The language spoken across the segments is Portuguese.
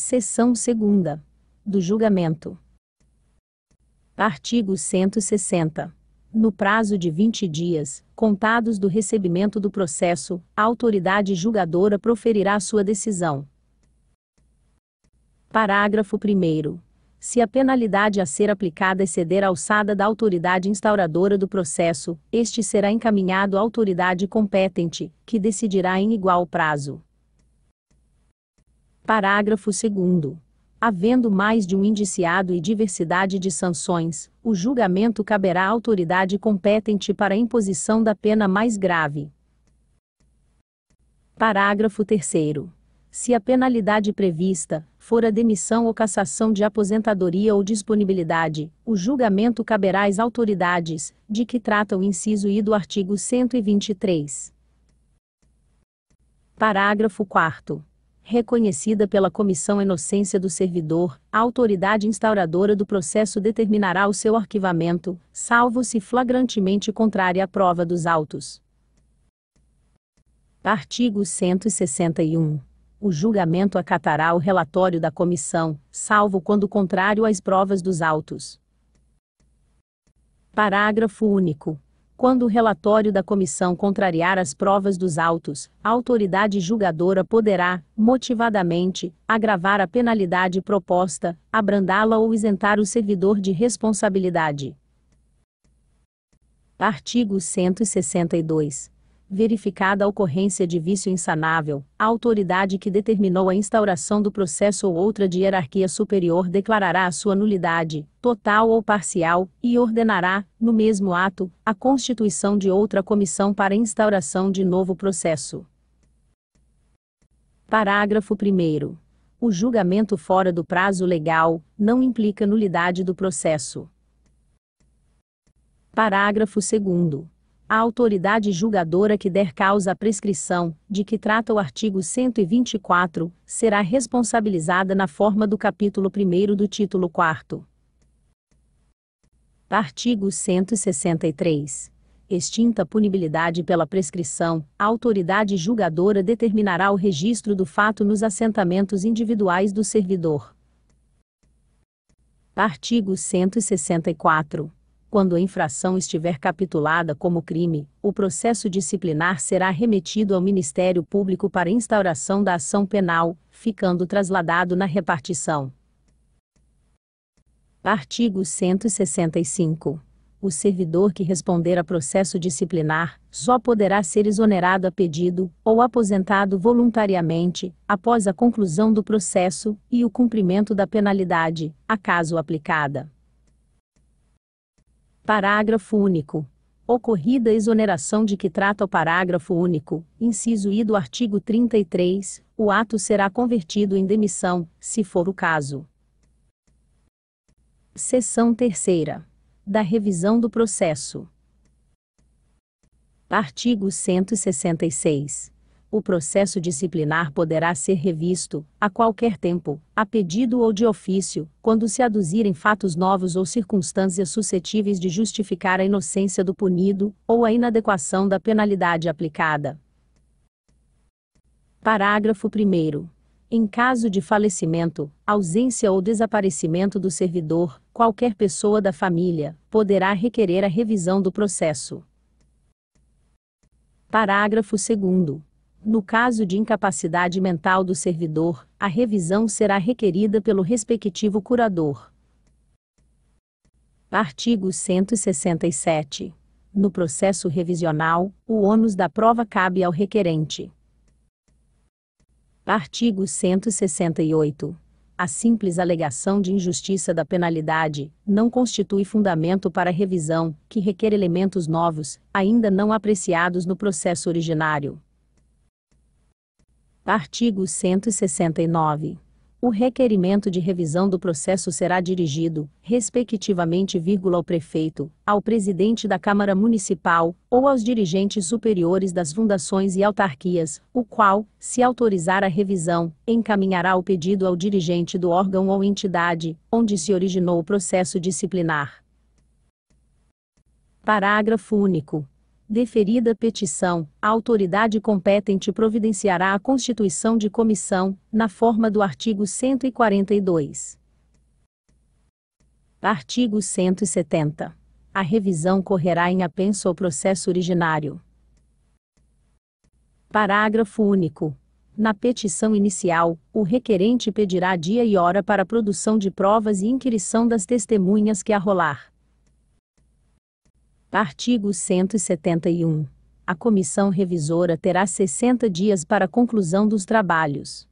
Seção 2 do julgamento. Artigo 160. No prazo de 20 dias, contados do recebimento do processo, a autoridade julgadora proferirá sua decisão. Parágrafo 1. Se a penalidade a ser aplicada exceder a alçada da autoridade instauradora do processo, este será encaminhado à autoridade competente, que decidirá em igual prazo. Parágrafo 2. Havendo mais de um indiciado e diversidade de sanções, o julgamento caberá à autoridade competente para a imposição da pena mais grave. Parágrafo 3. Se a penalidade prevista for a demissão ou cassação de aposentadoria ou disponibilidade, o julgamento caberá às autoridades, de que trata o inciso I do artigo 123. Parágrafo 4 reconhecida pela Comissão Inocência do Servidor, a autoridade instauradora do processo determinará o seu arquivamento, salvo se flagrantemente contrária à prova dos autos. Artigo 161. O julgamento acatará o relatório da comissão, salvo quando contrário às provas dos autos. Parágrafo único. Quando o relatório da comissão contrariar as provas dos autos, a autoridade julgadora poderá, motivadamente, agravar a penalidade proposta, abrandá-la ou isentar o servidor de responsabilidade. Artigo 162 verificada a ocorrência de vício insanável, a autoridade que determinou a instauração do processo ou outra de hierarquia superior declarará a sua nulidade, total ou parcial, e ordenará, no mesmo ato, a constituição de outra comissão para instauração de novo processo. Parágrafo 1. O julgamento fora do prazo legal não implica nulidade do processo. Parágrafo 2 a autoridade julgadora que der causa à prescrição, de que trata o artigo 124, será responsabilizada na forma do capítulo 1 do título 4. Artigo 163. Extinta punibilidade pela prescrição, a autoridade julgadora determinará o registro do fato nos assentamentos individuais do servidor. Artigo 164 quando a infração estiver capitulada como crime, o processo disciplinar será remetido ao Ministério Público para instauração da ação penal, ficando trasladado na repartição. Artigo 165. O servidor que responder a processo disciplinar só poderá ser exonerado a pedido ou aposentado voluntariamente, após a conclusão do processo e o cumprimento da penalidade, a caso aplicada. Parágrafo único. Ocorrida a exoneração de que trata o parágrafo único, inciso I do artigo 33, o ato será convertido em demissão, se for o caso. Seção terceira. Da revisão do processo. Artigo 166 o processo disciplinar poderá ser revisto, a qualquer tempo, a pedido ou de ofício, quando se aduzirem fatos novos ou circunstâncias suscetíveis de justificar a inocência do punido, ou a inadequação da penalidade aplicada. Parágrafo 1. Em caso de falecimento, ausência ou desaparecimento do servidor, qualquer pessoa da família poderá requerer a revisão do processo. Parágrafo 2. No caso de incapacidade mental do servidor, a revisão será requerida pelo respectivo curador. Artigo 167. No processo revisional, o ônus da prova cabe ao requerente. Artigo 168. A simples alegação de injustiça da penalidade não constitui fundamento para revisão, que requer elementos novos, ainda não apreciados no processo originário. Artigo 169. O requerimento de revisão do processo será dirigido, respectivamente, vírgula, ao prefeito, ao presidente da Câmara Municipal ou aos dirigentes superiores das fundações e autarquias, o qual, se autorizar a revisão, encaminhará o pedido ao dirigente do órgão ou entidade onde se originou o processo disciplinar. Parágrafo único. Deferida petição, a autoridade competente providenciará a constituição de comissão, na forma do artigo 142. Artigo 170. A revisão correrá em apenso ao processo originário. Parágrafo único. Na petição inicial, o requerente pedirá dia e hora para a produção de provas e inquirição das testemunhas que arrolar. Artigo 171. A comissão revisora terá 60 dias para a conclusão dos trabalhos.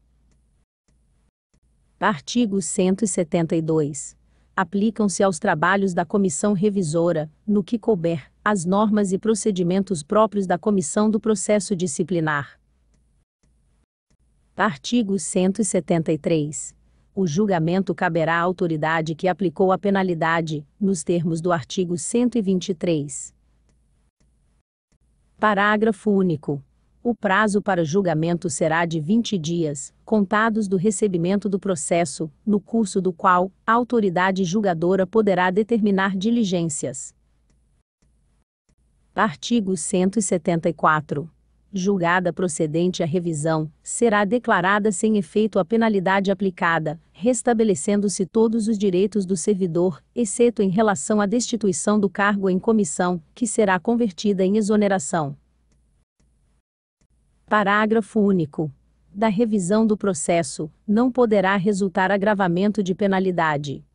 Artigo 172. Aplicam-se aos trabalhos da comissão revisora, no que couber, as normas e procedimentos próprios da comissão do processo disciplinar. Artigo 173 o julgamento caberá à autoridade que aplicou a penalidade, nos termos do artigo 123. Parágrafo único. O prazo para julgamento será de 20 dias, contados do recebimento do processo, no curso do qual a autoridade julgadora poderá determinar diligências. Artigo 174 julgada procedente a revisão, será declarada sem efeito a penalidade aplicada, restabelecendo-se todos os direitos do servidor, exceto em relação à destituição do cargo em comissão, que será convertida em exoneração. Parágrafo único. Da revisão do processo, não poderá resultar agravamento de penalidade.